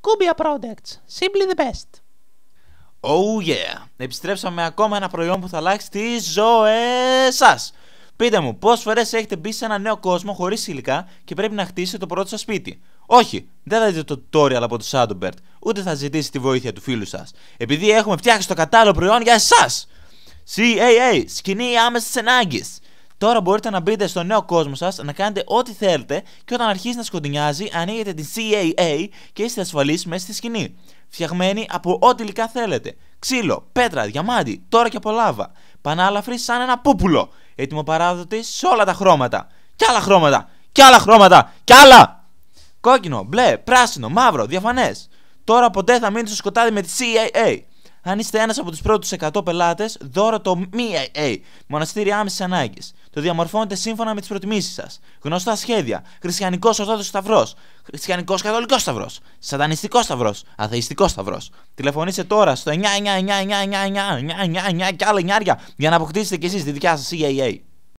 Κούμπια Products. Simply the best. Oh yeah! Επιστρέψαμε ακόμα ένα προϊόν που θα αλλάξει τις ζωές σας. Πείτε μου, πόσες φορές έχετε μπει σε ένα νέο κόσμο χωρίς υλικά και πρέπει να χτίσετε το πρώτο σας σπίτι. Όχι, δεν θα δείτε το tutorial από το Shadowbird, ούτε θα ζητήσει τη βοήθεια του φίλου σας. Επειδή έχουμε φτιάξει το κατάλληλο προϊόν για εσάς! CAA, σκηνή άμεσης ανάγκης. Τώρα μπορείτε να μπείτε στο νέο κόσμο σας, να κάνετε ό,τι θέλετε και όταν αρχίσει να σκοτεινιάζει, ανοίγετε την CAA και είστε ασφαλείς μέσα στη σκηνή. Φτιαγμένη από ό,τι υλικά θέλετε. Ξύλο, πέτρα, διαμάντι, τώρα και από λάβα. Πανάλαφρη σαν ένα πούπουλο. Έτοιμο παράδοτη σε όλα τα χρώματα. Κι άλλα χρώματα! Κι άλλα χρώματα! Κι άλλα! Κόκκινο, μπλε, πράσινο, μαύρο, διαφανές. Τώρα ποτέ θα μείνει στο σκοτάδι με τη CAA αν είστε ένας από τους πρώτους 100 πελάτες, δώρο το MIA, Μοναστήρι Άμεσης Ανάγκης. Το διαμορφώνετε σύμφωνα με τις προτιμήσεις σας. Γνωστά σχέδια. Χριστιανικός Ορθόδοξος Σταυρός. Χριστιανικός Καθολικός Σταυρός. Σαντανιστικό Σταυρός. Αθεϊστικός Σταυρός. Τηλεφωνήστε τώρα στο 9999999999 και άλλα για να αποκτήσετε κι εσείς τη δικιά σας